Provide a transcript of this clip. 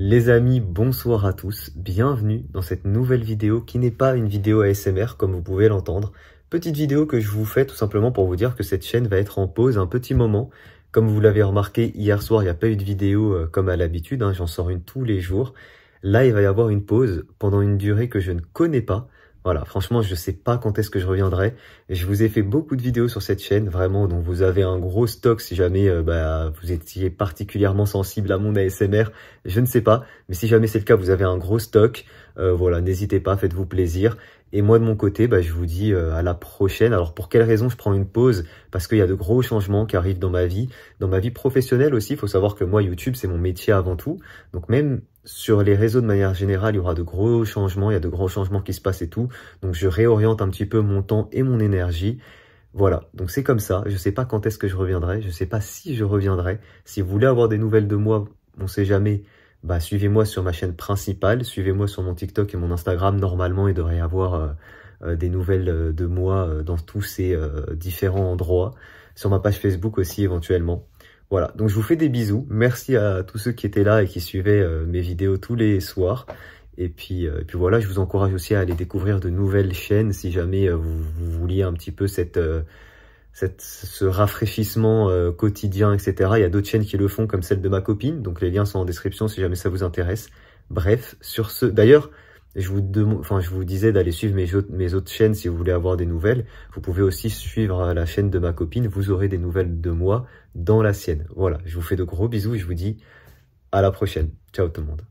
Les amis, bonsoir à tous, bienvenue dans cette nouvelle vidéo qui n'est pas une vidéo ASMR comme vous pouvez l'entendre. Petite vidéo que je vous fais tout simplement pour vous dire que cette chaîne va être en pause un petit moment. Comme vous l'avez remarqué, hier soir il n'y a pas eu de vidéo euh, comme à l'habitude, hein, j'en sors une tous les jours. Là il va y avoir une pause pendant une durée que je ne connais pas. Voilà, franchement, je ne sais pas quand est-ce que je reviendrai. Je vous ai fait beaucoup de vidéos sur cette chaîne, vraiment, donc vous avez un gros stock si jamais euh, bah, vous étiez particulièrement sensible à mon ASMR, je ne sais pas. Mais si jamais c'est le cas, vous avez un gros stock. Euh, voilà, n'hésitez pas, faites-vous plaisir. Et moi de mon côté, bah, je vous dis euh, à la prochaine. Alors pour quelle raison je prends une pause Parce qu'il y a de gros changements qui arrivent dans ma vie, dans ma vie professionnelle aussi. Il faut savoir que moi YouTube c'est mon métier avant tout. Donc même sur les réseaux de manière générale, il y aura de gros changements, il y a de gros changements qui se passent et tout. Donc je réoriente un petit peu mon temps et mon énergie. Voilà, donc c'est comme ça. Je ne sais pas quand est-ce que je reviendrai, je ne sais pas si je reviendrai. Si vous voulez avoir des nouvelles de moi, on ne sait jamais, bah suivez-moi sur ma chaîne principale, suivez-moi sur mon TikTok et mon Instagram. Normalement, il devrait y avoir euh, euh, des nouvelles euh, de moi dans tous ces différents endroits. Sur ma page Facebook aussi éventuellement. Voilà, donc je vous fais des bisous. Merci à tous ceux qui étaient là et qui suivaient euh, mes vidéos tous les soirs. Et puis, euh, et puis voilà, je vous encourage aussi à aller découvrir de nouvelles chaînes si jamais euh, vous, vouliez un petit peu cette, cette ce rafraîchissement quotidien, etc. Il y a d'autres chaînes qui le font, comme celle de ma copine. Donc les liens sont en description si jamais ça vous intéresse. Bref, sur ce... D'ailleurs, je vous, enfin, je vous disais d'aller suivre mes, mes autres chaînes si vous voulez avoir des nouvelles. Vous pouvez aussi suivre euh, la chaîne de ma copine. Vous aurez des nouvelles de moi dans la sienne. Voilà, je vous fais de gros bisous et je vous dis à la prochaine. Ciao tout le monde.